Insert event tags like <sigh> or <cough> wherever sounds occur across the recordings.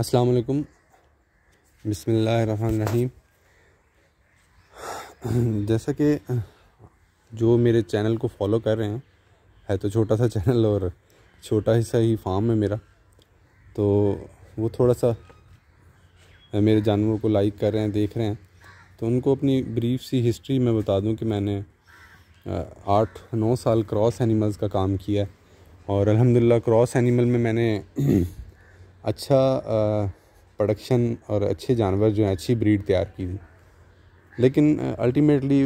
अस्सलाम बसमीम जैसा कि जो मेरे चैनल को फॉलो कर रहे हैं है तो छोटा सा चैनल और छोटा ही सा ही फार्म है मेरा तो वो थोड़ा सा मेरे जानवरों को लाइक कर रहे हैं देख रहे हैं तो उनको अपनी ब्रीफ सी हिस्ट्री में बता दूं कि मैंने आठ नौ साल क्रॉस एनिमल्स का काम किया है और अल्हम्दुलिल्लाह क्रॉस एनिमल में मैंने अच्छा प्रोडक्शन और अच्छे जानवर जो हैं अच्छी ब्रीड तैयार की थी लेकिन अल्टीमेटली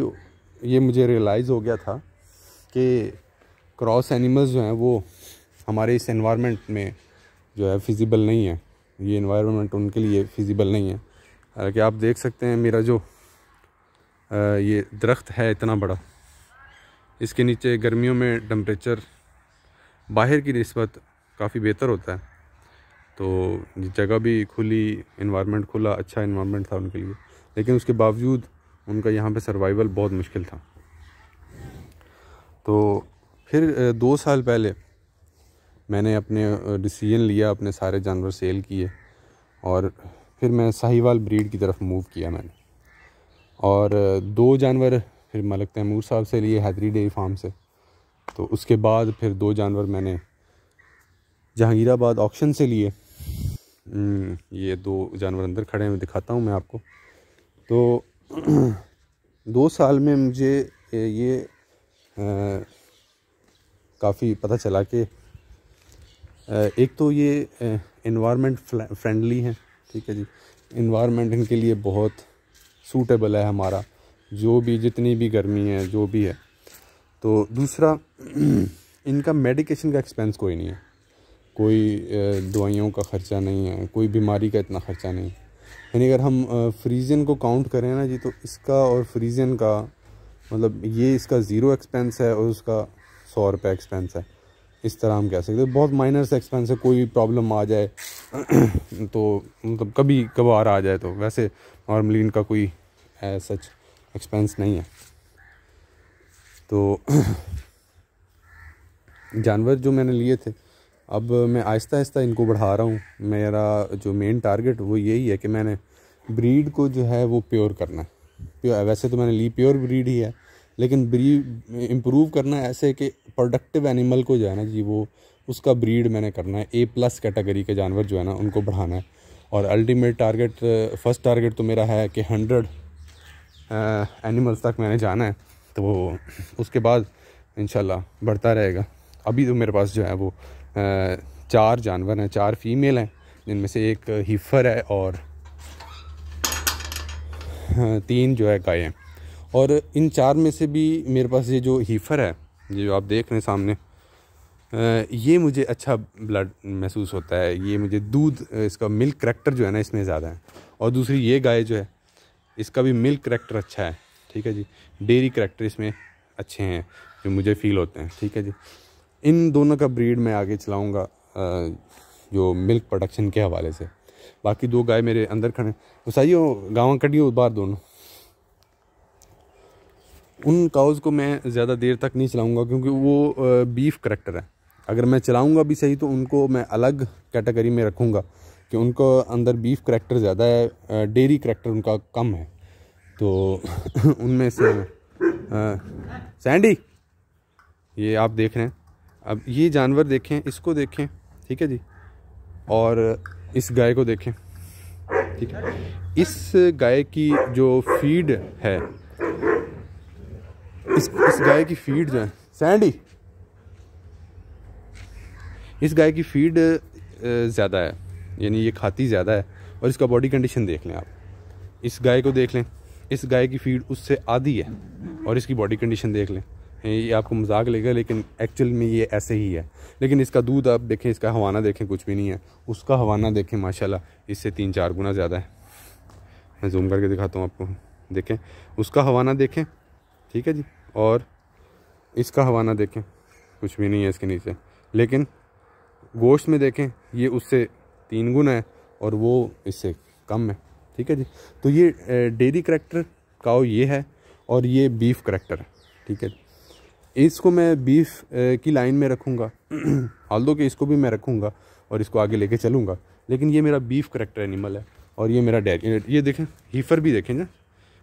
ये मुझे रियलाइज़ हो गया था कि क्रॉस एनिमल्स जो हैं वो हमारे इस इन्वायरमेंट में जो है फिजिबल नहीं है ये इन्वायरमेंट उनके लिए फिजिबल नहीं है हालांकि आप देख सकते हैं मेरा जो ये दरख्त है इतना बड़ा इसके नीचे गर्मियों में टम्परेचर बाहर की नस्बत काफ़ी बेहतर होता है तो जगह भी खुली इन्वामेंट खुला अच्छा इन्वामेंट था उनके लिए लेकिन उसके बावजूद उनका यहाँ पे सर्वाइवल बहुत मुश्किल था तो फिर दो साल पहले मैंने अपने डिसीजन लिया अपने सारे जानवर सेल किए और फिर मैं साहिवाल ब्रीड की तरफ मूव किया मैंने और दो जानवर फिर मलक तैमूर साहब से लिए हैदरी डेरी फार्म से तो उसके बाद फिर दो जानवर मैंने जहांगीराबाद ऑक्शन से लिए हम्म, ये दो जानवर अंदर खड़े हैं दिखाता हूँ मैं आपको तो <clears throat> दो साल में मुझे ये काफ़ी पता चला कि एक तो ये इन्वामेंट फ्रेंडली हैं ठीक है जी इन्वामेंट इनके लिए बहुत सूटेबल है हमारा जो भी जितनी भी गर्मी है जो भी है तो दूसरा <clears throat> इनका मेडिकेशन का एक्सपेंस कोई नहीं है कोई दवाइयों का ख़र्चा नहीं है कोई बीमारी का इतना ख़र्चा नहीं यानी अगर हम फ्रीजन को काउंट करें ना जी तो इसका और फ्रीजन का मतलब ये इसका ज़ीरो एक्सपेंस है और उसका सौ रुपये एक्सपेंस है इस तरह हम कह सकते हैं बहुत माइनर से एक्सपेंस है कोई प्रॉब्लम आ जाए <clears throat> तो मतलब कभी कभार आ जाए तो वैसे नॉर्मली इनका कोई सच एक्सपेंस नहीं है तो <clears throat> जानवर जो मैंने लिए थे अब मैं आहिस्ता आहिस्ता इनको बढ़ा रहा हूँ मेरा जो मेन टारगेट वो यही है कि मैंने ब्रीड को जो है वो प्योर करना है प्योर वैसे तो मैंने ली प्योर ब्रीड ही है लेकिन ब्रीड इम्प्रूव करना ऐसे कि प्रोडक्टिव एनिमल को जो है ना जी वो उसका ब्रीड मैंने करना है ए प्लस कैटेगरी के जानवर जो है ना उनको बढ़ाना है और अल्टीमेट टारगेट फर्स्ट टारगेट तो मेरा है कि हंड्रेड एनिमल्स तक मैंने जाना है तो उसके बाद इन बढ़ता रहेगा अभी तो मेरे पास जो है वो चार जानवर हैं चार फीमेल हैं जिनमें से एक हीफर है और तीन जो है गाय हैं और इन चार में से भी मेरे पास ये जो हीफर है ये जो आप देख रहे हैं सामने ये मुझे अच्छा ब्लड महसूस होता है ये मुझे दूध इसका मिल्क करेक्टर जो है ना इसमें ज़्यादा है और दूसरी ये गाय जो है इसका भी मिल्क करेक्टर अच्छा है ठीक है जी डेरी करेक्टर इसमें अच्छे हैं जो मुझे फ़ील होते हैं ठीक है जी इन दोनों का ब्रीड मैं आगे चलाऊँगा जो मिल्क प्रोडक्शन के हवाले से बाकी दो गाय मेरे अंदर खड़े तो सही हो गाँव कटियो बाहर दोनों उन काउज़ को मैं ज़्यादा देर तक नहीं चलाऊँगा क्योंकि वो बीफ करेक्टर है अगर मैं चलाऊँगा भी सही तो उनको मैं अलग कैटेगरी में रखूँगा कि उनको अंदर बीफ करेक्टर ज़्यादा है डेयरी करेक्टर उनका कम है तो <laughs> उनमें से सैंडी ये आप देख रहे हैं अब ये जानवर देखें इसको देखें ठीक है जी और इस गाय को देखें ठीक है इस गाय की जो फीड है इस इस गाय की फीड जो है सैंडी इस गाय की फीड ज़्यादा है यानी ये खाती ज़्यादा है और इसका बॉडी कंडीशन देख लें आप इस गाय को देख लें इस गाय की फीड उससे आधी है और इसकी बॉडी कंडीशन देख लें ये आपको मजाक लेगा लेकिन एक्चुअल में ये ऐसे ही है लेकिन इसका दूध आप देखें इसका हवाना देखें कुछ भी नहीं है उसका हवाना देखें माशाल्लाह इससे तीन चार गुना ज़्यादा है मैं जूम करके दिखाता हूँ आपको देखें उसका हवाना देखें ठीक है जी और इसका हवाना देखें कुछ भी नहीं है इसके नीचे लेकिन गोश्त में देखें ये उससे तीन गुना है और वो इससे कम है ठीक है जी तो ये डेयरी करेक्टर काओ ये है और ये बीफ करेक्टर है ठीक है जी इसको मैं बीफ की लाइन में रखूँगा <clears throat> दो के इसको भी मैं रखूँगा और इसको आगे लेके चलूँगा लेकिन ये मेरा बीफ करेक्टर एनिमल है और ये मेरा डेयर ये देखें हीफर भी देखें ना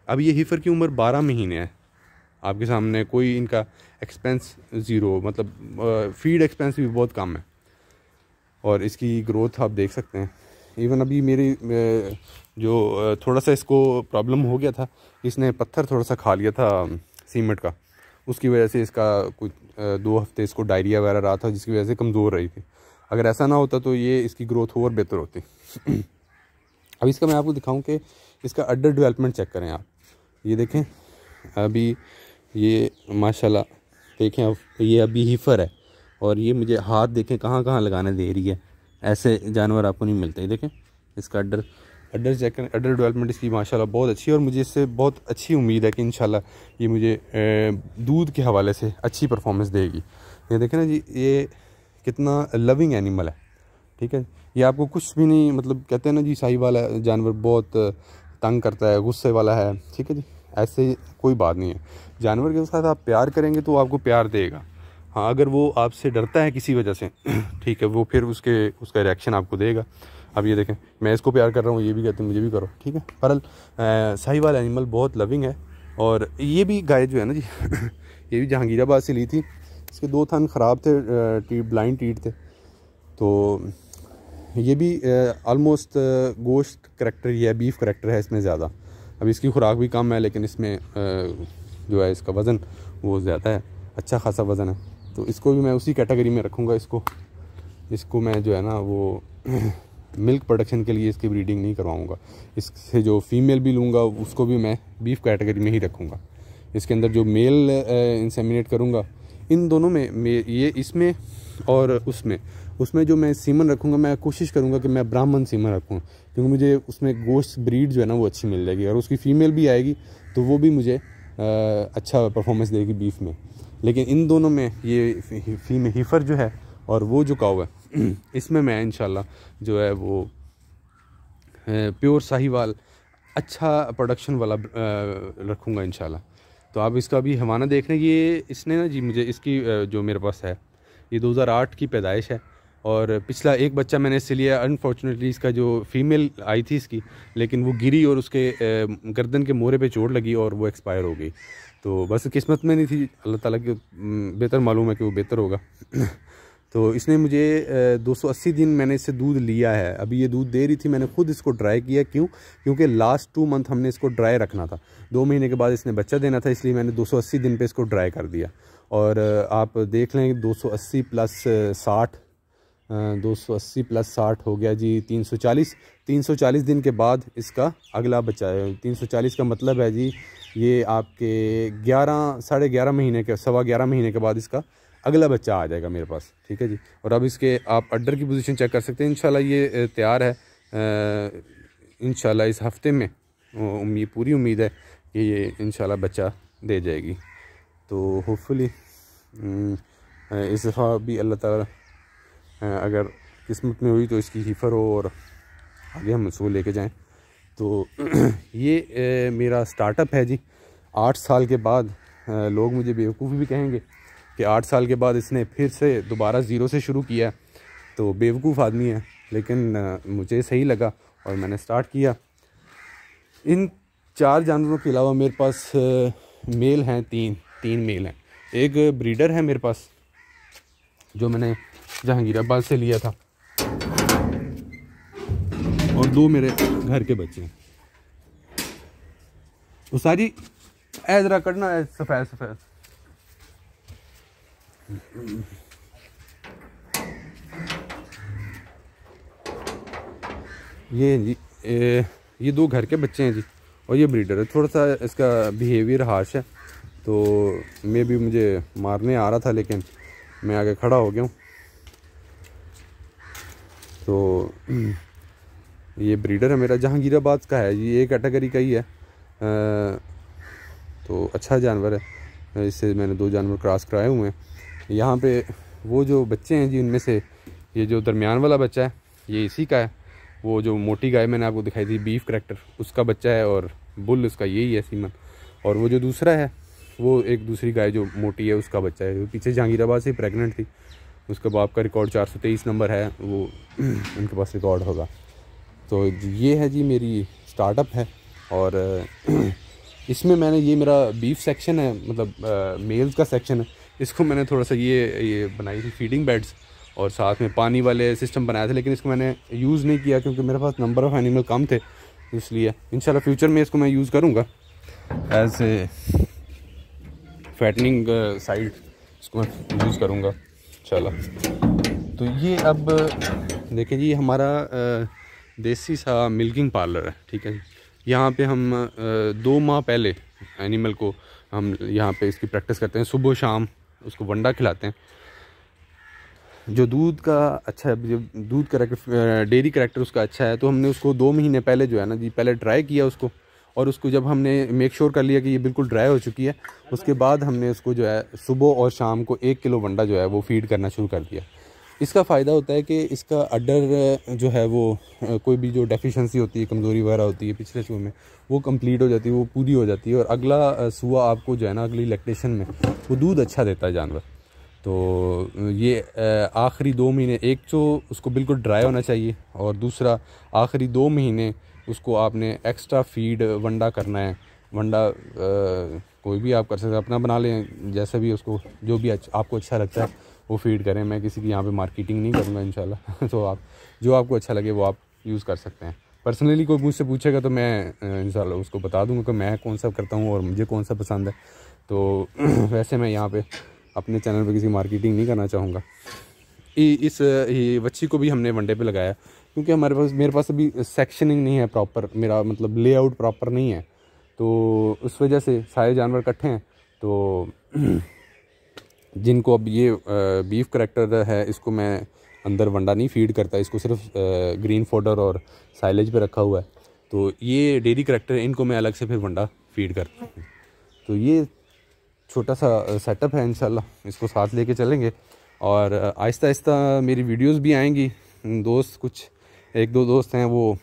अब ये हीफर की उम्र बारह महीने है आपके सामने कोई इनका एक्सपेंस ज़ीरो मतलब फीड एक्सपेंस भी बहुत कम है और इसकी ग्रोथ आप देख सकते हैं इवन अभी मेरी जो थोड़ा सा इसको प्रॉब्लम हो गया था इसने पत्थर थोड़ा सा खा लिया था सीमेंट का उसकी वजह से इसका कुछ दो हफ्ते इसको डायरिया वगैरह रहा था जिसकी वजह से कमज़ोर रही थी अगर ऐसा ना होता तो ये इसकी ग्रोथ और बेहतर होती अब इसका मैं आपको दिखाऊं कि इसका अडर डेवलपमेंट चेक करें आप ये देखें अभी ये माशाल्लाह देखें अब ये अभी हीफर है और ये मुझे हाथ देखें कहाँ कहाँ लगाने दे रही है ऐसे जानवर आपको नहीं मिलते देखें इसका अड्डर अडर सेकंड अडल डेवलपमेंट इसकी माशाल्लाह बहुत अच्छी है और मुझे इससे बहुत अच्छी उम्मीद है कि इन ये मुझे दूध के हवाले से अच्छी परफॉर्मेंस देगी ये देखें ना जी ये कितना लविंग एनिमल है ठीक है ये आपको कुछ भी नहीं मतलब कहते हैं ना जी साई वाला जानवर बहुत तंग करता है गुस्से वाला है ठीक है जी ऐसे कोई बात नहीं है जानवर के साथ आप प्यार करेंगे तो आपको प्यार देगा हाँ अगर वो आपसे डरता है किसी वजह से <clears throat> ठीक है वो फिर उसके उसका रिएक्शन आपको देगा अब ये देखें मैं इसको प्यार कर रहा हूँ ये भी कहते हैं मुझे भी करो ठीक है सही वाला एनिमल बहुत लविंग है और ये भी गाय जो है ना जी <laughs> ये भी जहांगीराबाद से ली थी इसके दो थान ख़राब थे टी ब्लाइंड टीट थे तो ये भी आलमोस्ट गोश्त करेक्टर या बीफ करेक्टर है इसमें ज़्यादा अब इसकी खुराक भी कम है लेकिन इसमें जो है इसका वज़न वो ज़्यादा है अच्छा खासा वज़न है तो इसको भी मैं उसी कैटेगरी में रखूँगा इसको इसको मैं जो है ना वो <clears throat> मिल्क प्रोडक्शन के लिए इसकी ब्रीडिंग नहीं करवाऊँगा इससे जो फीमेल भी लूँगा उसको भी मैं बीफ कैटेगरी में ही रखूँगा इसके अंदर जो मेल इंसेमिनेट करूँगा इन दोनों में ये इसमें और उसमें उसमें जो मैं सीमन रखूँगा मैं कोशिश करूँगा कि मैं ब्राह्मण सीमन रखूँ क्योंकि मुझे उसमें गोश्त ब्रीड जो है ना वो अच्छी मिल जाएगी और उसकी फ़ीमेल भी आएगी तो वो भी मुझे अच्छा परफॉर्मेंस देगी बीफ में लेकिन इन दोनों में ये फीमेल हीफर जो है और वो जो काव है इसमें मैं इन जो है वो प्योर साहिवाल अच्छा प्रोडक्शन वाला रखूँगा इन तो आप इसका भी हवाना देख रहे हैं ये इसने ना जी मुझे इसकी जो मेरे पास है ये 2008 की पैदाइश है और पिछला एक बच्चा मैंने इससे लिया अनफॉर्चुनेटली इसका जो फीमेल आई थी इसकी लेकिन वो गिरी और उसके गर्दन के मोरे पे चोट लगी और वो एक्सपायर हो गई तो बस किस्मत में नहीं थी अल्लाह ताला के बेहतर मालूम है कि वो बेहतर होगा तो इसने मुझे 280 दिन मैंने इससे दूध लिया है अभी ये दूध दे रही थी मैंने खुद इसको ड्राई किया क्यों क्योंकि लास्ट टू मंथ हमने इसको ड्राई रखना था दो महीने के बाद इसने बच्चा देना था इसलिए मैंने 280 दिन पे इसको ड्राई कर दिया और आप देख लें 280 प्लस 60 280 प्लस 60 हो गया जी 340 340 दिन के बाद इसका अगला बच्चा है 340 का मतलब है जी ये आपके ग्यारह साढ़े ग्यारह महीने के सवा ग्यारह महीने के बाद इसका अगला बच्चा आ जाएगा मेरे पास ठीक है जी और अब इसके आप अड्डर की पोजीशन चेक कर सकते हैं इंशाल्लाह ये तैयार है इंशाल्लाह इस हफ्ते में उम्मीद पूरी उम्मीद है कि ये इंशाल्लाह बच्चा दे जाएगी तो होपफुली इस दफ़ा भी अल्लाह ताला अगर किस्मत में हुई तो इसकी हिफर हो और आगे हम उसको लेके जाएं तो <clears throat> ये मेरा स्टार्टअप है जी आठ साल के बाद लोग मुझे बेवकूफ़ भी कहेंगे कि आठ साल के बाद इसने फिर से दोबारा ज़ीरो से शुरू किया है तो बेवकूफ़ आदमी है लेकिन मुझे सही लगा और मैंने स्टार्ट किया इन चार जानवरों के अलावा मेरे पास मेल हैं तीन तीन मेल हैं एक ब्रीडर है मेरे पास जो मैंने जहांगीराबाद से लिया था और दो मेरे घर के बच्चे हैं उसारी तो सारी ऐजरा करना सफ़ेद सफ़ेद ये जी ए, ये दो घर के बच्चे हैं जी और ये ब्रीडर है थोड़ा सा इसका बिहेवियर हार्श है तो मे भी मुझे मारने आ रहा था लेकिन मैं आगे खड़ा हो गया हूँ तो ये ब्रीडर है मेरा जहांगीराबाद का है ये एक कैटेगरी का ही है आ, तो अच्छा जानवर है इससे मैंने दो जानवर क्रॉस कराए हुए हैं यहाँ पे वो जो बच्चे हैं जी उनमें से ये जो दरमियान वाला बच्चा है ये इसी का है वो जो मोटी गाय मैंने आपको दिखाई थी बीफ करेक्टर उसका बच्चा है और बुल उसका यही है सीमन और वो जो दूसरा है वो एक दूसरी गाय जो मोटी है उसका बच्चा है जो पीछे जहांगीराबाद से प्रेगनेंट थी उसके बाप का रिकॉर्ड चार नंबर है वो <clears throat> उनके पास रिकॉर्ड होगा तो ये है जी मेरी स्टार्टअप है और <clears throat> इसमें मैंने ये मेरा बीफ सेक्शन है मतलब मेल्स का सेक्शन है इसको मैंने थोड़ा सा ये ये बनाई थी फीडिंग बेड्स और साथ में पानी वाले सिस्टम बनाया था लेकिन इसको मैंने यूज़ नहीं किया क्योंकि मेरे पास नंबर ऑफ़ एनिमल कम थे तो इसलिए इन फ्यूचर में इसको मैं यूज़ करूँगा एज ए फैटनिंग साइड इसको मैं यूज़ करूँगा चलो तो ये अब देखिए जी हमारा uh, देसी सा मिल्किंग पार्लर है ठीक है यहाँ पे हम uh, दो माह पहले एनिमल को हम यहाँ पे इसकी प्रैक्टिस करते हैं सुबह शाम उसको वंडा खिलाते हैं जो दूध का अच्छा है जो दूध करेक्टर डेयरी करेक्टर उसका अच्छा है तो हमने उसको दो महीने पहले जो है ना जी पहले ड्राई किया उसको और उसको जब हमने मेक श्योर कर लिया कि ये बिल्कुल ड्राई हो चुकी है उसके बाद हमने उसको जो है सुबह और शाम को एक किलो वंडा जो है वो फीड करना शुरू कर दिया इसका फ़ायदा होता है कि इसका अडर जो है वो कोई भी जो डेफिशिएंसी होती है कमज़ोरी वगैरह होती है पिछले शू में वो कंप्लीट हो जाती है वो पूरी हो जाती है और अगला सुआ आपको जो है ना अगली लैक्टेशन में वो दूध अच्छा देता है जानवर तो ये आखिरी दो महीने एक तो उसको बिल्कुल ड्राई होना चाहिए और दूसरा आखिरी दो महीने उसको आपने एक्स्ट्रा फीड वंडा करना है वंडा कोई भी आप कर सकते हैं अपना बना लें जैसे भी उसको जो भी आपको अच्छा लगता है वो फीड करें मैं किसी की यहाँ पे मार्केटिंग नहीं करूँगा इन <laughs> तो आप जो आपको अच्छा लगे वो आप यूज़ कर सकते हैं पर्सनली कोई मुझसे पूछेगा तो मैं इन उसको बता दूँगा कि मैं कौन सा करता हूँ और मुझे कौन सा पसंद है तो <clears throat> वैसे मैं यहाँ पर अपने चैनल पर किसी मार्केटिंग नहीं करना चाहूँगा इस बच्ची को भी हमने वनडे पे लगाया क्योंकि हमारे पास मेरे पास अभी सेक्शनिंग नहीं है प्रॉपर मेरा मतलब लेआउट प्रॉपर नहीं है तो उस वजह से सारे जानवर इकट्ठे हैं तो <clears throat> जिनको अब ये बीफ करेक्टर है इसको मैं अंदर वंडा नहीं फीड करता इसको सिर्फ ग्रीन फोडर और साइलेज पे रखा हुआ है तो ये डेयरी करेक्टर इनको मैं अलग से फिर वंडा फीड करता हूँ तो ये छोटा सा सेटअप है इनशाला इसको साथ लेके चलेंगे और आहिस्ता आहिस्ता मेरी वीडियोस भी आएंगी दोस्त कुछ एक दो दोस्त हैं वो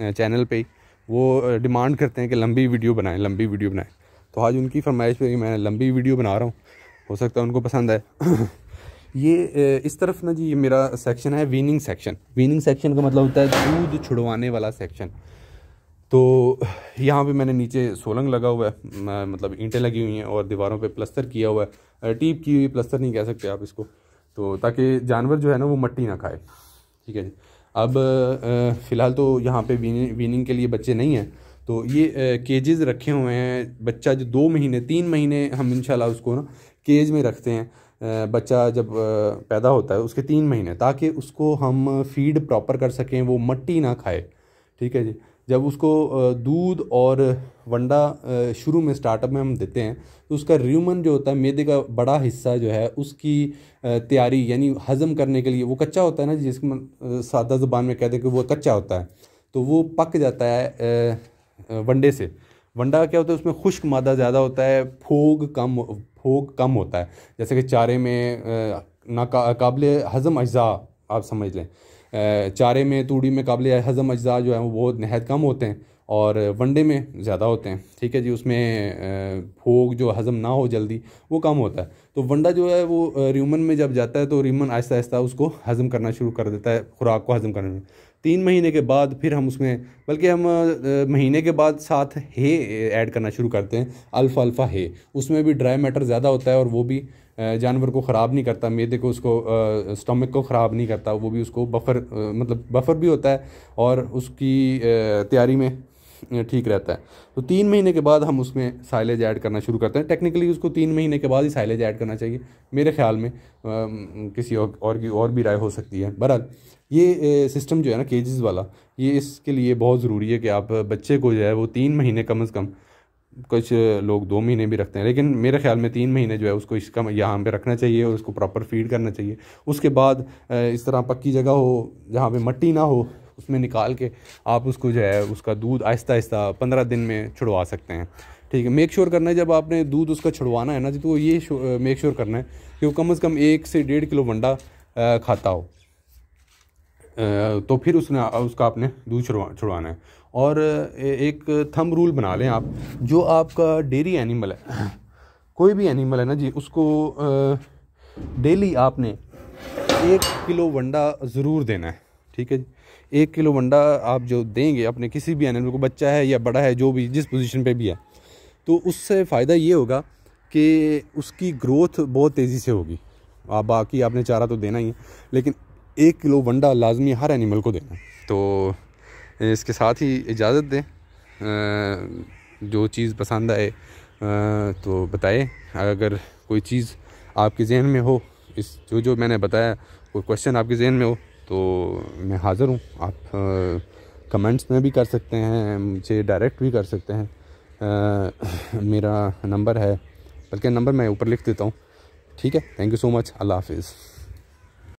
चैनल पे वो डिमांड करते हैं कि लंबी वीडियो बनाएं लंबी वीडियो बनाएं तो आज उनकी फरमाइश पर मैं लंबी वीडियो बना रहा हूँ हो सकता है उनको पसंद आए <clears throat> ये इस तरफ ना जी ये मेरा सेक्शन है वीनिंग सेक्शन वीनिंग सेक्शन का मतलब होता है दूध छुड़वाने वाला सेक्शन तो यहाँ पे मैंने नीचे सोलंग लगा हुआ है मतलब ईंटें लगी हुई हैं और दीवारों पे प्लस्तर किया हुआ है टीप की हुई प्लस्तर नहीं कह सकते आप इसको तो ताकि जानवर जो है ना वो मट्टी ना खाए ठीक है जी अब फ़िलहाल तो यहाँ पे वीनिंग के लिए बच्चे नहीं हैं तो ये केजेज रखे हुए हैं बच्चा जो दो महीने तीन महीने हम इंशाल्लाह उसको ना केज में रखते हैं बच्चा जब पैदा होता है उसके तीन महीने ताकि उसको हम फीड प्रॉपर कर सकें वो मट्टी ना खाए ठीक है जी जब उसको दूध और वंडा शुरू में स्टार्टअप में हम देते हैं तो उसका र्यूमन जो होता है मेदे का बड़ा हिस्सा जो है उसकी तैयारी यानी हज़म करने के लिए वो कच्चा होता है ना जिसको सादा ज़ुबान में कहते हैं कि वो कच्चा होता है तो वो पक जाता है वंडे से वंडा क्या होता है उसमें खुश्क मादा ज़्यादा होता है फोग कम भोग कम होता है जैसे कि चारे में नाकबिल हज़म अज्जा आप समझ लें चारे में तूड़ी में काबिल हज़म अज्जा जो है वो बहुत नहायत कम होते हैं और वनडे में ज़्यादा होते हैं ठीक है जी उसमें भोग जो हज़म ना हो जल्दी वो कम होता है तो वंडा जो है वो र्यूमन में जब जाता है तो र्यूमन आहिस्ता आहिस्ता उसको हज़म करना शुरू कर देता है खुराक को हज़म करने में तीन महीने के बाद फिर हम उसमें बल्कि हम महीने के बाद साथ हे ऐड करना शुरू करते हैं अल्फ़ा अल्फ़ा हे उसमें भी ड्राई मैटर ज़्यादा होता है और वो भी जानवर को ख़राब नहीं करता मेदे को उसको स्टमक को ख़राब नहीं करता वो भी उसको बफर मतलब बफर भी होता है और उसकी तैयारी में ठीक रहता है तो तीन महीने के बाद हम उसमें साइलेज ऐड करना शुरू करते हैं टेक्निकली उसको तीन महीने के बाद ही साइलेज ऐड करना चाहिए मेरे ख्याल में आ, किसी और, और की और भी राय हो सकती है बहरहाल ये सिस्टम जो है ना केजेस वाला ये इसके लिए बहुत ज़रूरी है कि आप बच्चे को जो है वो तीन महीने कम अज़ कम कुछ लोग दो महीने भी रखते हैं लेकिन मेरे ख्याल में तीन महीने जो है उसको इसका यहाँ पे रखना चाहिए और उसको प्रॉपर फीड करना चाहिए उसके बाद इस तरह पक्की जगह हो जहाँ पे मट्टी ना हो उसमें निकाल के आप उसको जो है उसका दूध आहिस्ता आहिस्ता पंद्रह दिन में छुड़वा सकते हैं ठीक है मेक श्योर sure करना है जब आपने दूध उसका छुड़वाना है ना तो ये मेक श्योर sure करना है कि वो कम अज़ कम एक से डेढ़ किलो वंडा खाता हो तो फिर उसने उसका आपने दूध छुड़वा छुड़वाना है और एक थम रूल बना लें आप जो आपका डेरी एनिमल है कोई भी एनिमल है ना जी उसको डेली आपने एक किलो वंडा ज़रूर देना है ठीक है जी एक किलो अंडा आप जो देंगे अपने किसी भी एनिमल को बच्चा है या बड़ा है जो भी जिस पोजीशन पे भी है तो उससे फ़ायदा ये होगा कि उसकी ग्रोथ बहुत तेज़ी से होगी आप बाकी आपने चारा तो देना ही है लेकिन एक किलो वंडा लाजमी हर एनिमल को देना तो इसके साथ ही इजाज़त दें जो चीज़ पसंद आए तो बताए अगर कोई चीज़ आपके जहन में हो इस जो जो मैंने बताया कोई क्वेश्चन आपके जहन में हो तो मैं हाज़िर हूँ आप कमेंट्स में भी कर सकते हैं मुझे डायरेक्ट भी कर सकते हैं आ, मेरा नंबर है बल्कि नंबर मैं ऊपर लिख देता हूँ ठीक है थैंक यू सो मच अल्लाह हाफिज़